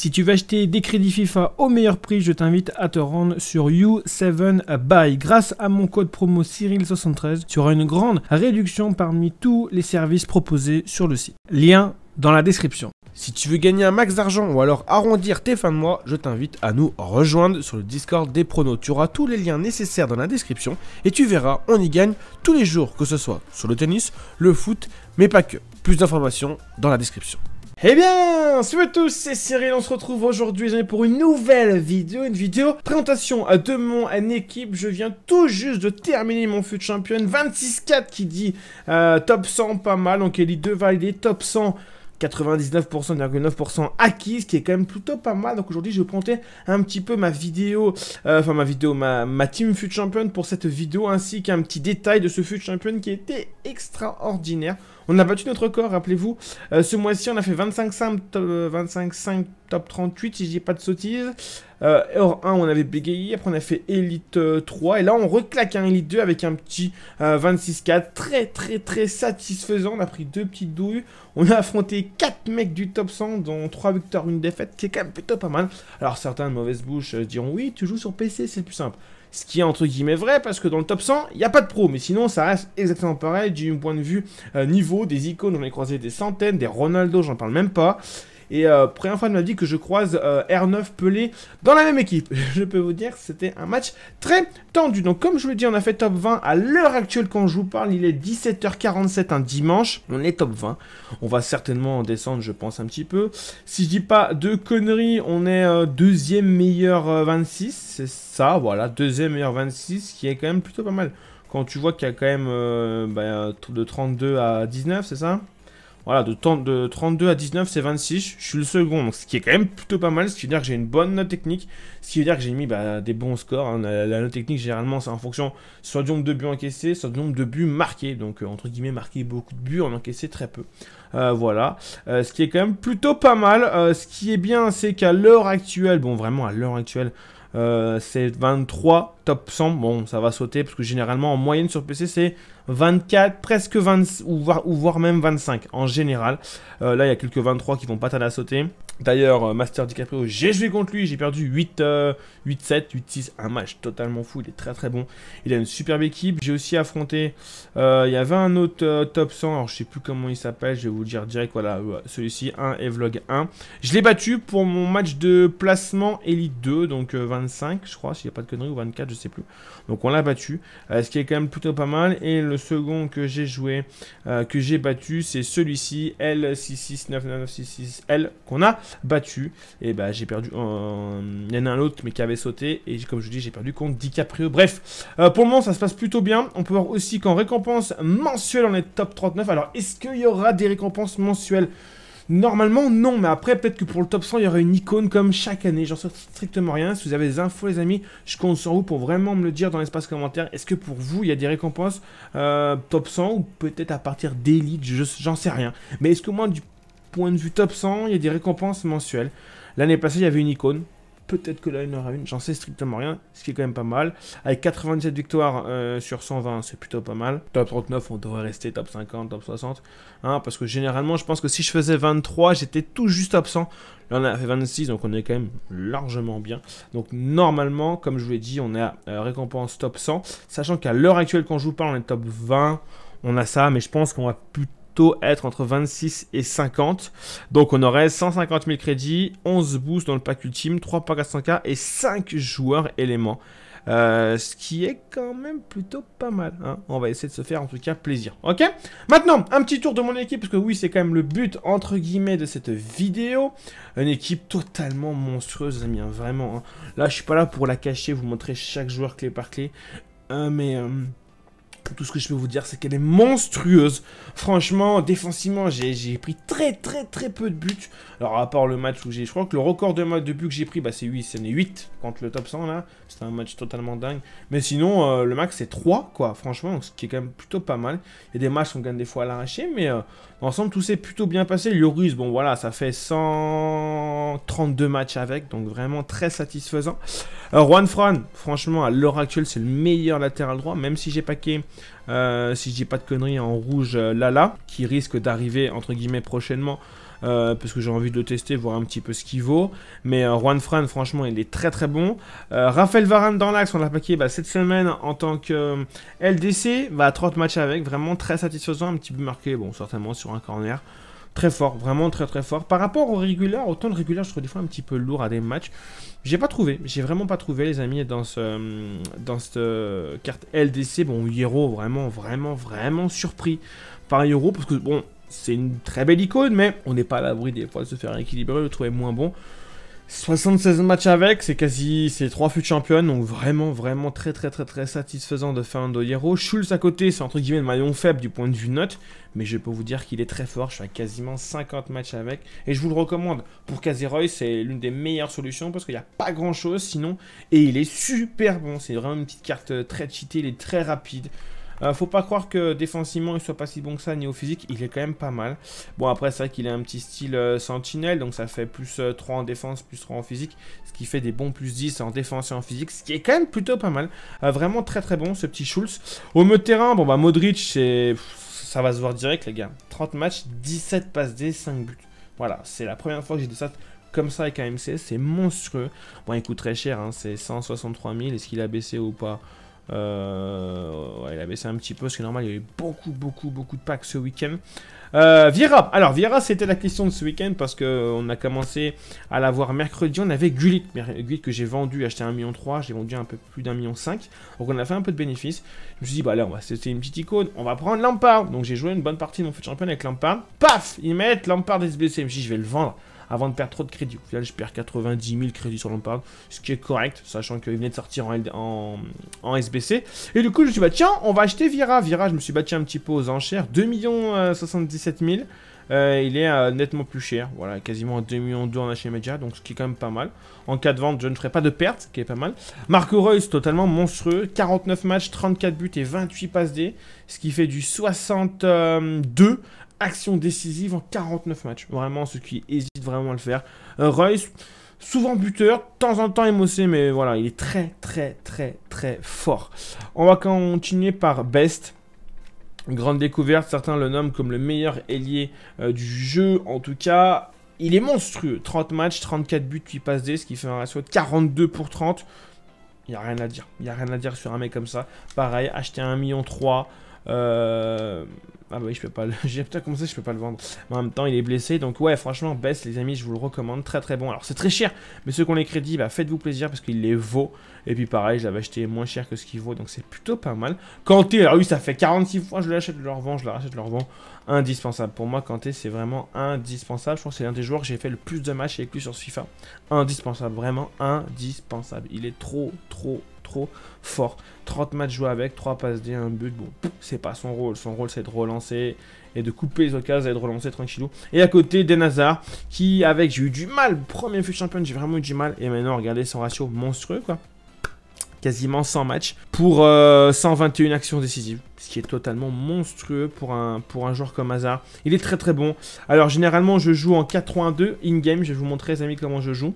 Si tu veux acheter des crédits FIFA au meilleur prix, je t'invite à te rendre sur U7Buy. Grâce à mon code promo Cyril73, tu auras une grande réduction parmi tous les services proposés sur le site. Lien dans la description. Si tu veux gagner un max d'argent ou alors arrondir tes fins de mois, je t'invite à nous rejoindre sur le Discord des pronos. Tu auras tous les liens nécessaires dans la description et tu verras, on y gagne tous les jours, que ce soit sur le tennis, le foot, mais pas que. Plus d'informations dans la description. Eh bien, salut à tous, c'est Cyril, on se retrouve aujourd'hui eh pour une nouvelle vidéo, une vidéo présentation à deux équipe, je viens tout juste de terminer mon fut champion, 26-4 qui dit euh, top 100 pas mal, donc Elite 2 validé, top 100 acquis, ce qui est quand même plutôt pas mal. Donc aujourd'hui, je vais un petit peu ma vidéo, euh, enfin ma vidéo, ma, ma team Fut Champion pour cette vidéo, ainsi qu'un petit détail de ce Fut Champion qui était extraordinaire. On a battu notre record, rappelez-vous. Euh, ce mois-ci, on a fait 25 5, 25 top 38, euh, si je dis pas de sottises. Euh, Or, 1, on avait bégayé. Après, on a fait Elite 3. Et là, on reclaque un Elite 2 avec un petit 26-4. Très, très, très satisfaisant. On a pris deux petites douilles. On a affronté 4 mecs du top 100, dont 3 victoires, une défaite, qui est quand même plutôt pas mal. Alors, certains de mauvaise bouche diront Oui, tu joues sur PC, c'est plus simple. Ce qui est entre guillemets vrai parce que dans le top 100, il n'y a pas de pro, mais sinon ça reste exactement pareil du point de vue euh, niveau des icônes, on ai croisé des centaines, des Ronaldo, j'en parle même pas. Et euh, première fois de ma dit que je croise euh, R9 Pelé dans la même équipe. je peux vous dire, c'était un match très tendu. Donc comme je vous le dis, on a fait top 20 à l'heure actuelle quand je vous parle. Il est 17h47 un dimanche. On est top 20. On va certainement en descendre, je pense, un petit peu. Si je dis pas de conneries, on est euh, deuxième meilleur 26. C'est ça, voilà. Deuxième meilleur 26, qui est quand même plutôt pas mal. Quand tu vois qu'il y a quand même ben, de 32 à 19, c'est ça voilà, de, temps de 32 à 19, c'est 26. Je suis le second, ce qui est quand même plutôt pas mal, ce qui veut dire que j'ai une bonne note technique, ce qui veut dire que j'ai mis bah, des bons scores. Hein. La, note technique, généralement, c'est en fonction soit du nombre de buts encaissés, soit du nombre de buts marqués. Donc, euh, entre guillemets, marqué beaucoup de buts, en encaissé très peu. Euh, voilà, euh, ce qui est quand même plutôt pas mal. ce qui est bien, c'est qu'à l'heure actuelle, bon, vraiment à l'heure actuelle, c'est 23 top 100. Bon, ça va sauter, parce que généralement, en moyenne sur PC, c'est 24, presque 20, ou voire, ou voire même 25 en général. Euh, là, il y a quelques 23 qui vont pas tarder à sauter. D'ailleurs, euh, Master DiCaprio, j'ai joué contre lui, j'ai perdu 8-7, 8-6, euh, un match totalement fou, il est très très bon. Il a une superbe équipe, j'ai aussi affronté, il y avait un autre top 100, alors je sais plus comment il s'appelle, je vais vous le dire direct, voilà, celui-ci, 1 et vlog 1. Je l'ai battu pour mon match de placement Elite 2, donc 25 je crois, s'il n'y a pas de conneries, ou 24, je sais plus. Donc on l'a battu, ce qui est quand même plutôt pas mal, et le second que j'ai joué, euh, que j'ai battu, c'est celui-ci, 6, l qu'on a battu. Et bah j'ai perdu, il y en a un autre mais qui avait sauté, et comme je vous dis, j'ai perdu contre DiCaprio. Bref, euh, pour le moment, ça se passe plutôt bien. On peut voir aussi qu'en récompense mensuelle, on est top 39. Alors, est-ce qu'il y aura des récompenses mensuelles Normalement, non, mais après, peut-être que pour le top 100, il y aurait une icône comme chaque année. J'en sais strictement rien. Si vous avez des infos, les amis, je compte sur vous pour vraiment me le dire dans l'espace commentaire. Est-ce que pour vous, il y a des récompenses euh, top 100 ou peut-être à partir d'élite J'en sais rien. Mais est-ce que moi, du point de vue top 100, il y a des récompenses mensuelles L'année passée, il y avait une icône. Peut-être que là, il aura une. J'en sais strictement rien, ce qui est quand même pas mal. Avec 97 victoires euh, sur 120, c'est plutôt pas mal. Top 39, on devrait rester top 50, top 60. Hein, parce que généralement, je pense que si je faisais 23, j'étais tout juste absent. Là, on a fait 26, donc on est quand même largement bien. Donc, normalement, comme je vous l'ai dit, on est euh, à récompense top 100. Sachant qu'à l'heure actuelle, quand je vous parle, on est top 20 on a ça, mais je pense qu'on va plutôt être entre 26 et 50. Donc on aurait 150 000 crédits, 11 boosts dans le pack ultime, 3 packs 400k et 5 joueurs éléments. Euh, ce qui est quand même plutôt pas mal. Hein. On va essayer de se faire en tout cas plaisir. Ok Maintenant, un petit tour de mon équipe, parce que oui, c'est quand même le but, entre guillemets, de cette vidéo. Une équipe totalement monstrueuse, amis, hein, vraiment. Hein. Là, je suis pas là pour la cacher, vous montrer chaque joueur clé par clé. Euh, mais... Euh, tout ce que je peux vous dire, c'est qu'elle est monstrueuse. Franchement, défensivement, j'ai pris très très très peu de buts. Alors à part le match où j'ai... Je crois que le record de, de buts que j'ai pris, bah, c'est 8, contre le top 100 là. C'était un match totalement dingue. Mais sinon, euh, le max c'est 3 quoi, franchement, ce qui est quand même plutôt pas mal. Il y a des matchs on gagne des fois à l'arraché, mais euh, ensemble tout s'est plutôt bien passé. Lloris, bon voilà, ça fait 132 matchs avec, donc vraiment très satisfaisant. Euh, Juan franchement, à l'heure actuelle, c'est le meilleur latéral droit, même si j'ai paqué... Euh, si je dis pas de conneries, en rouge euh, Lala, qui risque d'arriver entre guillemets prochainement. Euh, parce que j'ai envie de le tester, voir un petit peu ce qu'il vaut. Mais Juanfran, Juan franchement, il est très très bon. Raphaël Varane dans l'axe, on l'a paqué bah, cette semaine en tant que LDC, va 30 matchs avec, vraiment très satisfaisant, un petit peu marqué, bon, certainement sur un corner très fort, vraiment très très fort. Par rapport au régulier, autant de régulier, je trouve des fois un petit peu lourd à des matchs. J'ai pas trouvé, j'ai vraiment pas trouvé, les amis, dans ce dans cette carte LDC. Bon, Hiro, vraiment, vraiment, vraiment surpris par Hiro, parce que bon, c'est une très belle icône, mais on n'est pas à l'abri des fois de se faire équilibrer, le trouver moins bon. 76 matchs avec, c'est quasi c'est trois fut de donc vraiment vraiment très très très très satisfaisant de faire un doyero. Schulz à côté, c'est entre guillemets le maillon faible du point de vue note, mais je peux vous dire qu'il est très fort, je suis à quasiment 50 matchs avec et je vous le recommande. Pour Kazeroy c'est l'une des meilleures solutions parce qu'il n'y a pas grand-chose sinon et il est super bon, c'est vraiment une petite carte euh, très cheatée, il est très rapide. Euh, faut pas croire que défensivement il soit pas si bon que ça Ni au physique, il est quand même pas mal. Bon après c'est vrai qu'il a un petit style euh, sentinelle, donc ça fait plus 3 euh, en défense, plus 3 en physique, ce qui fait des bons plus 10 en défense et en physique, ce qui est quand même plutôt pas mal. vraiment très très bon ce petit Schulz. Au mode terrain, bon bah Modric c'est... Ça va se voir direct les gars. 30 matchs, 17 passes D, 5 buts. Voilà, c'est la première fois que j'ai des stats comme ça avec un MC, c'est monstrueux. Bon, il coûte très cher, hein, c'est 163 000. Est-ce qu'il a baissé ou pas euh, c'est un petit peu, parce que normal, il y avait beaucoup, beaucoup, beaucoup de packs ce week-end. Euh, Viera, alors Viera c'était la question de ce week-end parce qu'on euh, a commencé à l'avoir mercredi, on avait Gullit, Gullit que j'ai vendu, acheté 1,3 million, j'ai vendu un peu plus d'un million 5, donc on a fait un peu de bénéfice. Je me suis dit, bah là, c'était une petite icône, on va prendre Lampard, donc j'ai joué une bonne partie de mon fait champion avec Lampard, paf, ils mettent Lampard des SBC. dit, je vais le vendre avant de perdre trop de crédits. Au final, je perds 90 000 crédits sur Lampard, ce qui est correct, sachant qu'il venait de sortir en, SBC. Et du coup, je me suis dit, bah, tiens, on va acheter Vira. Vira, je me suis battu un petit peu aux enchères. 2 millions 77 000. Euh, il est euh, nettement plus cher. Voilà, quasiment 2 millions 2 en média, donc ce qui est quand même pas mal. En cas de vente, je ne ferai pas de perte, ce qui est pas mal. Marco Reus, totalement monstrueux. 49 matchs, 34 buts et 28 passes D, ce qui fait du 62 action décisive en 49 matchs. Vraiment, ceux qui hésitent vraiment à le faire. Euh, Royce, souvent buteur, de temps en temps émossé. mais voilà, il est très, très, très, très fort. On va continuer par Best. Grande découverte, certains le nomment comme le meilleur ailier euh, du jeu, en tout cas. Il est monstrueux, 30 matchs, 34 buts, 8 passes D, ce qui fait un ratio de 42 pour 30. Il n'y a rien à dire, il n'y a rien à dire sur un mec comme ça. Pareil, acheter un million, euh... Ah bah oui, je peux pas le... J'ai peut commencé, je peux pas le vendre. Mais en même temps, il est blessé, donc ouais, franchement, baisse les amis, je vous le recommande, très très bon. Alors c'est très cher, mais ceux qui ont les crédits, bah faites-vous plaisir parce qu'il les vaut. Et puis pareil, je l'avais acheté moins cher que ce qu'il vaut, donc c'est plutôt pas mal. Kanté, alors oui, ça fait 46 fois, je l'achète, je le revends, je le rachète, je le revends. Indispensable. Pour moi, Kanté, c'est vraiment indispensable. Je pense que c'est l'un des joueurs que j'ai fait le plus de matchs avec lui sur FIFA. Indispensable, vraiment indispensable. Il est trop, trop, trop fort. 30 matchs joués avec, 3 passes D, 1 but. Bon, c'est pas son rôle. Son rôle, c'est de relancer et de couper les occasions et de relancer tranquillou. Et à côté, Denazar, qui, avec, j'ai eu du mal. Premier fut champion, j'ai vraiment eu du mal. Et maintenant, regardez son ratio monstrueux, quoi quasiment 100 matchs pour 121 euh, actions décisives, ce qui est totalement monstrueux pour un, pour un joueur comme Hazard. Il est très très bon. Alors généralement je joue en 4 in-game, je vais vous montrer les amis comment je joue.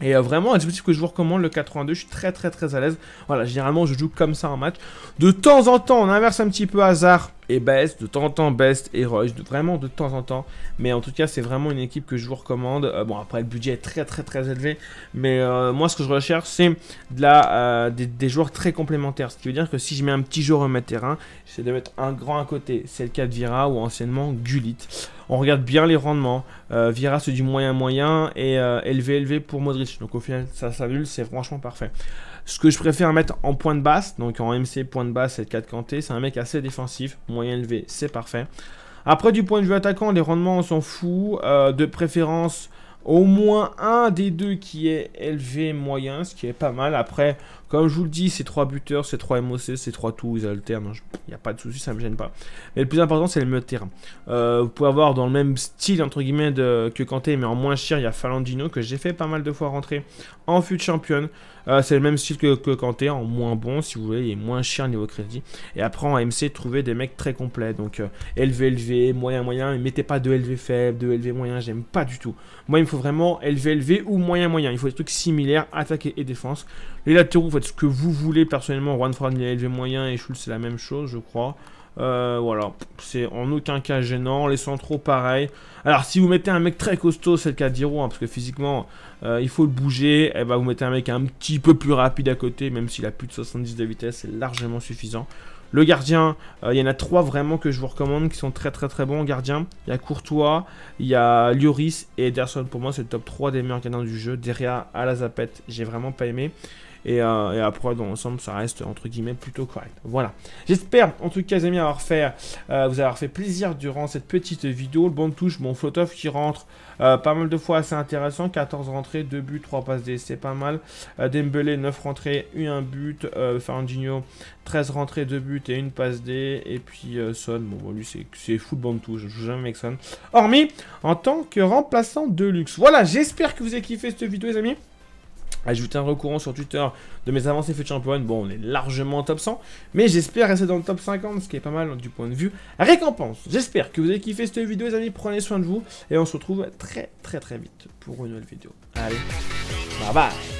Et euh, vraiment, un dispositif que je vous recommande, le 82, je suis très très très à l'aise. Voilà, généralement je joue comme ça en match. De temps en temps, on inverse un petit peu hasard et Best, de temps en temps Best et Roche, vraiment de temps en temps. Mais en tout cas, c'est vraiment une équipe que je vous recommande. Euh, bon, après, le budget est très très très élevé, mais euh, moi, ce que je recherche, c'est de la, euh, des, joueurs très complémentaires. Ce qui veut dire que si je mets un petit joueur au ma terrain, j'essaie de mettre un grand à côté. C'est le cas de Vira ou anciennement Gulit. On regarde bien les rendements. Vira, c'est du moyen moyen et élevé élevé pour Modric. Donc au final, ça s'annule, c'est franchement parfait. Ce que je préfère mettre en point de basse, donc en MC point de basse et 4 canté, c'est un mec assez défensif, moyen élevé, c'est parfait. Après du point de vue attaquant, les rendements on s'en fout, euh, de préférence au moins un des deux qui est élevé moyen, ce qui est pas mal. Après, comme je vous le dis, ces trois buteurs, ces trois MOC, ces trois tout, ils alternent. Il hein, n'y a pas de souci, ça me gêne pas. Mais le plus important, c'est le milieu terrain. Euh, vous pouvez avoir dans le même style, entre guillemets, de, que Kanté, mais en moins cher, il y a Falandino, que j'ai fait pas mal de fois rentrer en fut champion. Euh, c'est le même style que, Kanté, en moins bon, si vous voulez, et moins cher niveau crédit. Et après, en MC, trouver des mecs très complets. Donc, élevé, euh, élevé, moyen, moyen. Ne mettez pas de LV faible, de LV moyen, j'aime pas du tout. Moi, il me faut vraiment élevé, LV ou moyen, moyen. Il faut des trucs similaires, attaquer et défense. Les latéraux, faites ce que vous voulez. Personnellement, Juan Fran, il a élevé moyen et Schultz, c'est la même chose, je crois. Euh, voilà, c'est en aucun cas gênant. Les centraux, pareil. Alors, si vous mettez un mec très costaud, c'est le cas d'Hiro, hein, parce que physiquement, euh, il faut le bouger. Et eh bah, ben, vous mettez un mec un petit peu plus rapide à côté, même s'il a plus de 70 de vitesse, c'est largement suffisant. Le gardien, euh, il y en a trois vraiment que je vous recommande qui sont très très très bons gardiens. Il y a Courtois, il y a Lloris et Derson, Pour moi, c'est le top 3 des meilleurs gardiens du jeu. Derrière, à la zapette, j'ai vraiment pas aimé. Et, après, euh, dans l'ensemble, ça reste entre guillemets plutôt correct. Voilà. J'espère en tout cas, amis, avoir fait, euh, vous avoir fait plaisir durant cette petite vidéo. Le bon touche, bon qui rentre euh, pas mal de fois assez intéressant. 14 rentrées, 2 buts, 3 passes D, c'est pas mal. Dembélé, 9 rentrées, 1 but. Fernandinho, 13 rentrées, 2 buts et une passe D. Et puis Son, bon, bah, lui, c'est fou de bon touche. Je joue jamais avec Son. Hormis en tant que remplaçant de luxe. Voilà, j'espère que vous avez kiffé cette vidéo, les amis. Ajouter un recourant sur Twitter de mes avancées de championne. bon, on est largement top 100, mais j'espère rester dans le top 50, ce qui est pas mal du point de vue récompense. J'espère que vous avez kiffé cette vidéo, les amis, prenez soin de vous, et on se retrouve très très très vite pour une nouvelle vidéo. Allez, bye bye